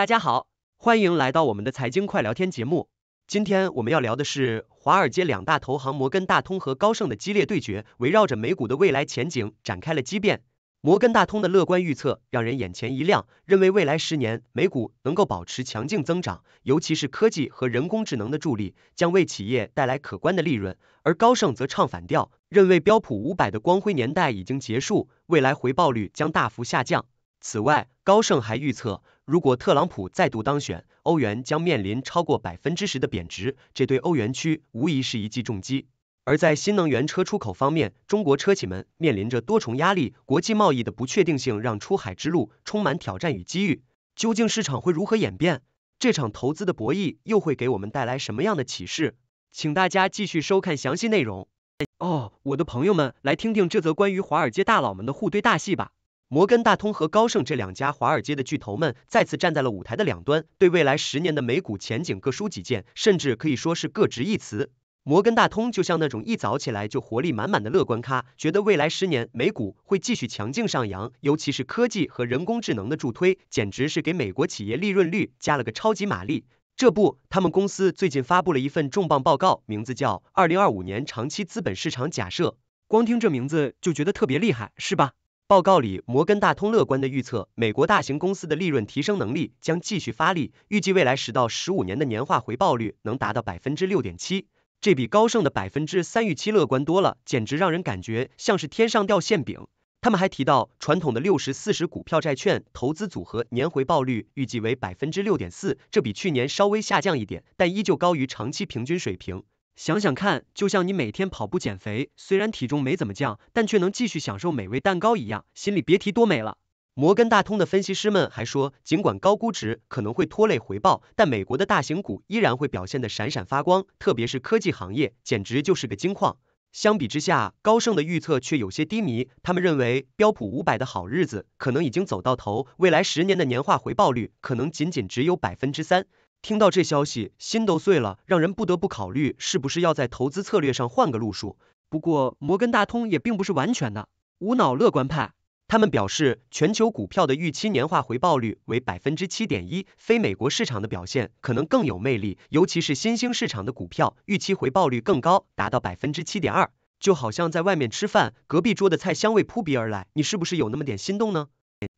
大家好，欢迎来到我们的财经快聊天节目。今天我们要聊的是华尔街两大投行摩根大通和高盛的激烈对决，围绕着美股的未来前景展开了激辩。摩根大通的乐观预测让人眼前一亮，认为未来十年美股能够保持强劲增长，尤其是科技和人工智能的助力，将为企业带来可观的利润。而高盛则唱反调，认为标普五百的光辉年代已经结束，未来回报率将大幅下降。此外，高盛还预测。如果特朗普再度当选，欧元将面临超过百分之十的贬值，这对欧元区无疑是一记重击。而在新能源车出口方面，中国车企们面临着多重压力，国际贸易的不确定性让出海之路充满挑战与机遇。究竟市场会如何演变？这场投资的博弈又会给我们带来什么样的启示？请大家继续收看详细内容。哦，我的朋友们，来听听这则关于华尔街大佬们的互怼大戏吧。摩根大通和高盛这两家华尔街的巨头们再次站在了舞台的两端，对未来十年的美股前景各抒己见，甚至可以说是各执一词。摩根大通就像那种一早起来就活力满满的乐观咖，觉得未来十年美股会继续强劲上扬，尤其是科技和人工智能的助推，简直是给美国企业利润率加了个超级马力。这不，他们公司最近发布了一份重磅报告，名字叫《二零二五年长期资本市场假设》，光听这名字就觉得特别厉害，是吧？报告里，摩根大通乐观的预测，美国大型公司的利润提升能力将继续发力，预计未来十到十五年的年化回报率能达到百分之六点七，这比高盛的百分之三预期乐观多了，简直让人感觉像是天上掉馅饼。他们还提到，传统的六十四十股票债券投资组合年回报率预计为百分之六点四，这比去年稍微下降一点，但依旧高于长期平均水平。想想看，就像你每天跑步减肥，虽然体重没怎么降，但却能继续享受美味蛋糕一样，心里别提多美了。摩根大通的分析师们还说，尽管高估值可能会拖累回报，但美国的大型股依然会表现得闪闪发光，特别是科技行业，简直就是个金矿。相比之下，高盛的预测却有些低迷，他们认为标普五百的好日子可能已经走到头，未来十年的年化回报率可能仅仅只有百分之三。听到这消息，心都碎了，让人不得不考虑是不是要在投资策略上换个路数。不过，摩根大通也并不是完全的无脑乐观派，他们表示全球股票的预期年化回报率为百分之七点一，非美国市场的表现可能更有魅力，尤其是新兴市场的股票，预期回报率更高，达到百分之七点二。就好像在外面吃饭，隔壁桌的菜香味扑鼻而来，你是不是有那么点心动呢？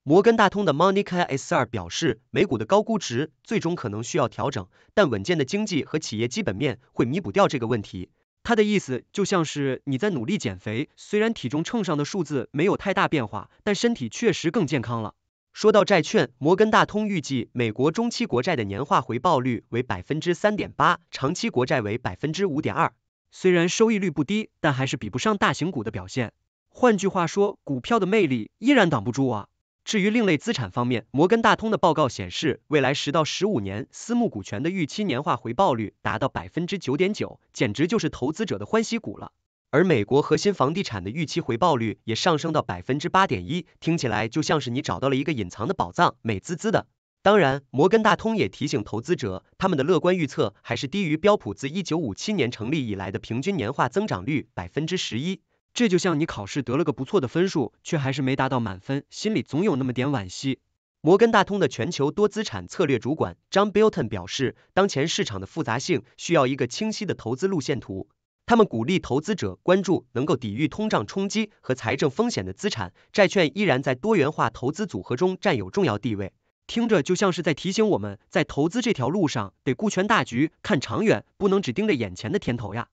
摩根大通的 Monica S. r 表示，美股的高估值最终可能需要调整，但稳健的经济和企业基本面会弥补掉这个问题。他的意思就像是你在努力减肥，虽然体重秤上的数字没有太大变化，但身体确实更健康了。说到债券，摩根大通预计美国中期国债的年化回报率为百分之三点八，长期国债为百分之五点二。虽然收益率不低，但还是比不上大型股的表现。换句话说，股票的魅力依然挡不住啊。至于另类资产方面，摩根大通的报告显示，未来十到十五年，私募股权的预期年化回报率达到百分之九点九，简直就是投资者的欢喜股了。而美国核心房地产的预期回报率也上升到百分之八点一，听起来就像是你找到了一个隐藏的宝藏，美滋滋的。当然，摩根大通也提醒投资者，他们的乐观预测还是低于标普自一九五七年成立以来的平均年化增长率百分之十一。这就像你考试得了个不错的分数，却还是没达到满分，心里总有那么点惋惜。摩根大通的全球多资产策略主管张 Billton 表示，当前市场的复杂性需要一个清晰的投资路线图。他们鼓励投资者关注能够抵御通胀冲击和财政风险的资产，债券依然在多元化投资组合中占有重要地位。听着就像是在提醒我们，在投资这条路上得顾全大局，看长远，不能只盯着眼前的甜头呀。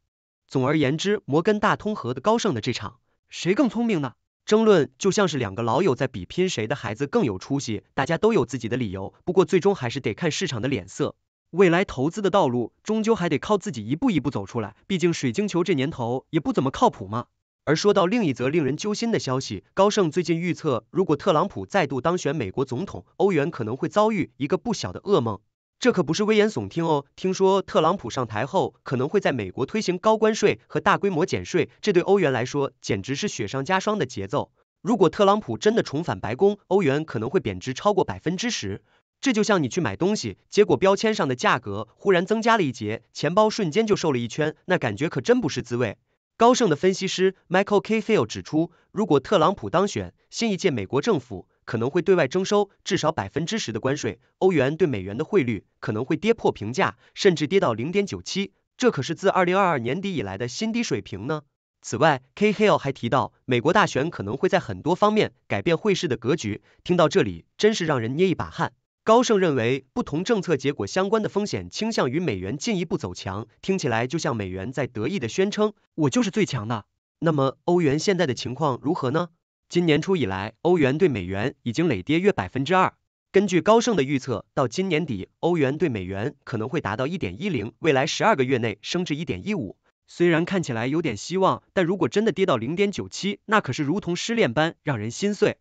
总而言之，摩根大通和的高盛的这场，谁更聪明呢？争论就像是两个老友在比拼谁的孩子更有出息，大家都有自己的理由，不过最终还是得看市场的脸色。未来投资的道路，终究还得靠自己一步一步走出来。毕竟水晶球这年头也不怎么靠谱嘛。而说到另一则令人揪心的消息，高盛最近预测，如果特朗普再度当选美国总统，欧元可能会遭遇一个不小的噩梦。这可不是危言耸听哦！听说特朗普上台后可能会在美国推行高关税和大规模减税，这对欧元来说简直是雪上加霜的节奏。如果特朗普真的重返白宫，欧元可能会贬值超过百分之十。这就像你去买东西，结果标签上的价格忽然增加了一截，钱包瞬间就瘦了一圈，那感觉可真不是滋味。高盛的分析师 Michael K. Hill 指出，如果特朗普当选，新一届美国政府可能会对外征收至少百分之十的关税，欧元对美元的汇率可能会跌破平价，甚至跌到零点九七，这可是自二零二二年底以来的新低水平呢。此外，K h i l l 还提到，美国大选可能会在很多方面改变汇市的格局。听到这里，真是让人捏一把汗。高盛认为，不同政策结果相关的风险倾向于美元进一步走强，听起来就像美元在得意的宣称，我就是最强的。那么，欧元现在的情况如何呢？今年初以来，欧元对美元已经累跌约百分之二。根据高盛的预测，到今年底，欧元对美元可能会达到一点一零，未来十二个月内升至一点一五。虽然看起来有点希望，但如果真的跌到零点九七，那可是如同失恋般让人心碎。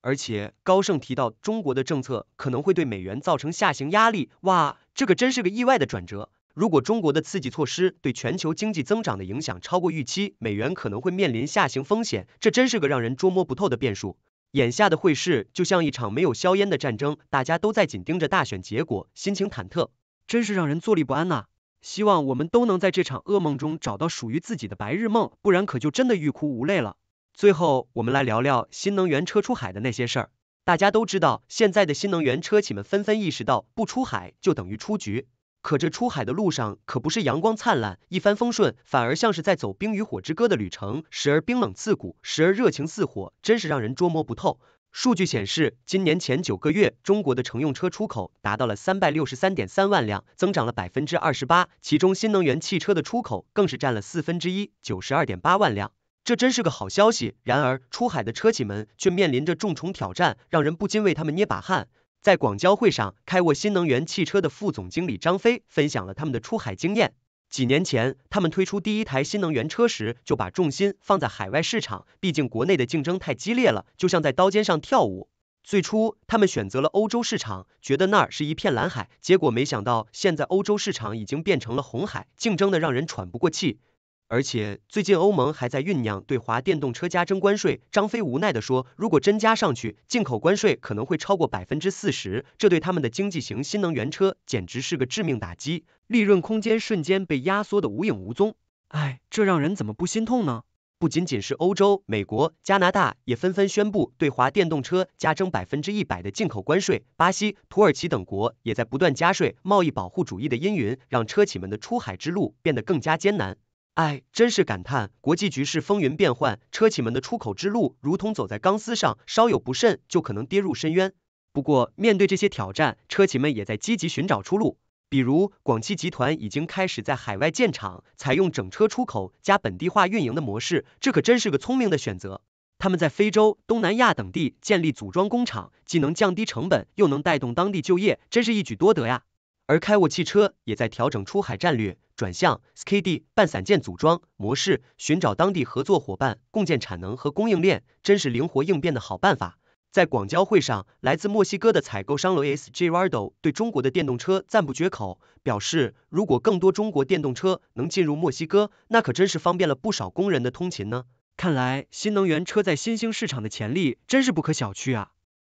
而且高盛提到，中国的政策可能会对美元造成下行压力。哇，这可真是个意外的转折。如果中国的刺激措施对全球经济增长的影响超过预期，美元可能会面临下行风险，这真是个让人捉摸不透的变数。眼下的汇市就像一场没有硝烟的战争，大家都在紧盯着大选结果，心情忐忑，真是让人坐立不安呐。希望我们都能在这场噩梦中找到属于自己的白日梦，不然可就真的欲哭无泪了。最后，我们来聊聊新能源车出海的那些事儿。大家都知道，现在的新能源车企们纷纷意识到，不出海就等于出局。可这出海的路上可不是阳光灿烂、一帆风顺，反而像是在走《冰与火之歌》的旅程，时而冰冷刺骨，时而热情似火，真是让人捉摸不透。数据显示，今年前九个月，中国的乘用车出口达到了三百六十三点三万辆，增长了百分之二十八，其中新能源汽车的出口更是占了四分之一，九十二点八万辆，这真是个好消息。然而，出海的车企们却面临着重重挑战，让人不禁为他们捏把汗。在广交会上，开沃新能源汽车的副总经理张飞分享了他们的出海经验。几年前，他们推出第一台新能源车时，就把重心放在海外市场，毕竟国内的竞争太激烈了，就像在刀尖上跳舞。最初，他们选择了欧洲市场，觉得那儿是一片蓝海，结果没想到现在欧洲市场已经变成了红海，竞争的让人喘不过气。而且最近欧盟还在酝酿对华电动车加征关税，张飞无奈地说，如果真加上去，进口关税可能会超过百分之四十，这对他们的经济型新能源车简直是个致命打击，利润空间瞬间被压缩得无影无踪，哎，这让人怎么不心痛呢？不仅仅是欧洲、美国、加拿大也纷纷宣布对华电动车加征百分之一百的进口关税，巴西、土耳其等国也在不断加税，贸易保护主义的阴云让车企们的出海之路变得更加艰难。哎，真是感叹！国际局势风云变幻，车企们的出口之路如同走在钢丝上，稍有不慎就可能跌入深渊。不过，面对这些挑战，车企们也在积极寻找出路。比如，广汽集团已经开始在海外建厂，采用整车出口加本地化运营的模式，这可真是个聪明的选择。他们在非洲、东南亚等地建立组装工厂，既能降低成本，又能带动当地就业，真是一举多得呀！而开沃汽车也在调整出海战略，转向 SKD 半散件组装模式，寻找当地合作伙伴共建产能和供应链，真是灵活应变的好办法。在广交会上，来自墨西哥的采购商罗 S i r a r d o 对中国的电动车赞不绝口，表示如果更多中国电动车能进入墨西哥，那可真是方便了不少工人的通勤呢。看来新能源车在新兴市场的潜力真是不可小觑啊。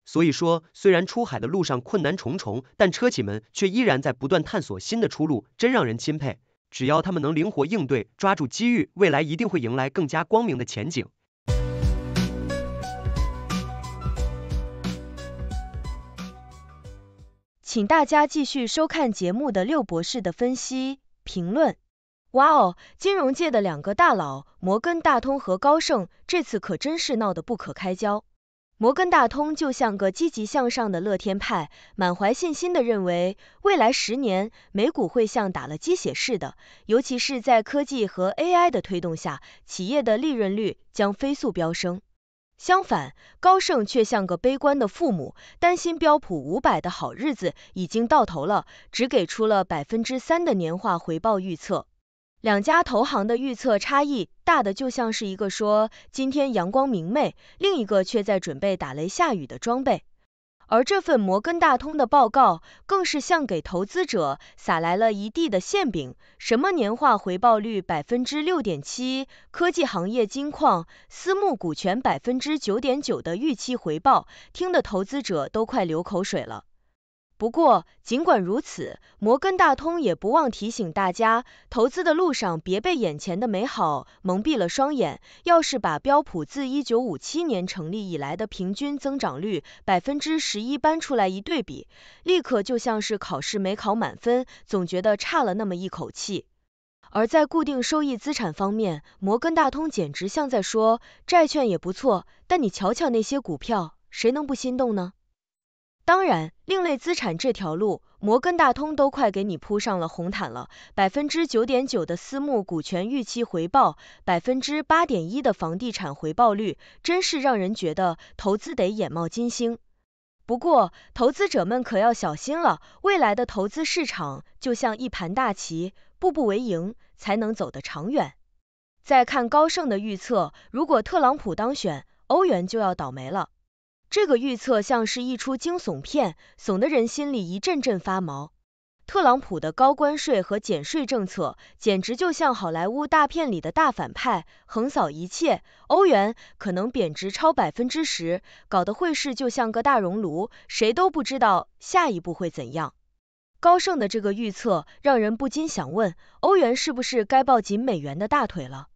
所以说，虽然出海的路上困难重重，但车企们却依然在不断探索新的出路，真让人钦佩。只要他们能灵活应对，抓住机遇，未来一定会迎来更加光明的前景。请大家继续收看节目的六博士的分析评论。哇哦，金融界的两个大佬摩根大通和高盛这次可真是闹得不可开交。摩根大通就像个积极向上的乐天派，满怀信心地认为，未来十年美股会像打了鸡血似的，尤其是在科技和 AI 的推动下，企业的利润率将飞速飙升。相反，高盛却像个悲观的父母，担心标普五百的好日子已经到头了，只给出了百分之三的年化回报预测。两家投行的预测差异大的就像是一个说今天阳光明媚，另一个却在准备打雷下雨的装备。而这份摩根大通的报告更是像给投资者撒来了一地的馅饼，什么年化回报率百分之六点七，科技行业金矿、私募股权百分之九点九的预期回报，听得投资者都快流口水了。不过，尽管如此，摩根大通也不忘提醒大家，投资的路上别被眼前的美好蒙蔽了双眼。要是把标普自1957年成立以来的平均增长率百分之十一搬出来一对比，立刻就像是考试没考满分，总觉得差了那么一口气。而在固定收益资产方面，摩根大通简直像在说：债券也不错，但你瞧瞧那些股票，谁能不心动呢？当然，另类资产这条路，摩根大通都快给你铺上了红毯了。百分之九点九的私募股权预期回报，百分之八点一的房地产回报率，真是让人觉得投资得眼冒金星。不过，投资者们可要小心了，未来的投资市场就像一盘大棋，步步为营才能走得长远。再看高盛的预测，如果特朗普当选，欧元就要倒霉了。这个预测像是一出惊悚片，怂的人心里一阵阵发毛。特朗普的高关税和减税政策简直就像好莱坞大片里的大反派，横扫一切。欧元可能贬值超百分之十，搞得汇市就像个大熔炉，谁都不知道下一步会怎样。高盛的这个预测让人不禁想问：欧元是不是该抱紧美元的大腿了？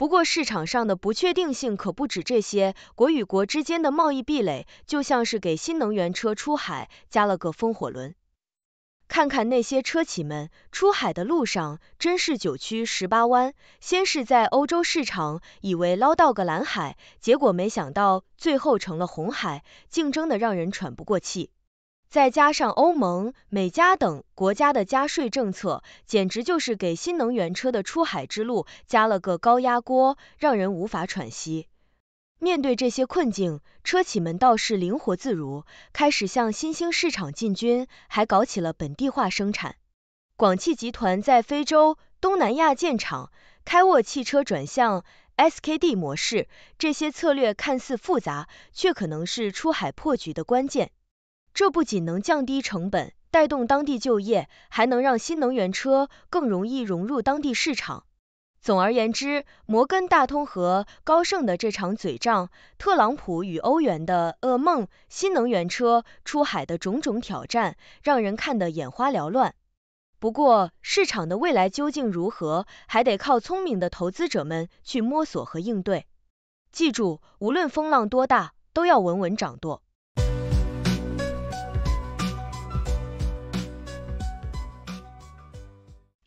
不过市场上的不确定性可不止这些，国与国之间的贸易壁垒就像是给新能源车出海加了个风火轮。看看那些车企们出海的路上，真是九曲十八弯。先是在欧洲市场以为捞到个蓝海，结果没想到最后成了红海，竞争的让人喘不过气。再加上欧盟、美加等国家的加税政策，简直就是给新能源车的出海之路加了个高压锅，让人无法喘息。面对这些困境，车企们倒是灵活自如，开始向新兴市场进军，还搞起了本地化生产。广汽集团在非洲、东南亚建厂，开沃汽车转向 SKD 模式，这些策略看似复杂，却可能是出海破局的关键。这不仅能降低成本，带动当地就业，还能让新能源车更容易融入当地市场。总而言之，摩根大通和高盛的这场嘴仗，特朗普与欧元的噩梦，新能源车出海的种种挑战，让人看得眼花缭乱。不过，市场的未来究竟如何，还得靠聪明的投资者们去摸索和应对。记住，无论风浪多大，都要稳稳掌舵。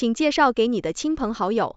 请介绍给你的亲朋好友。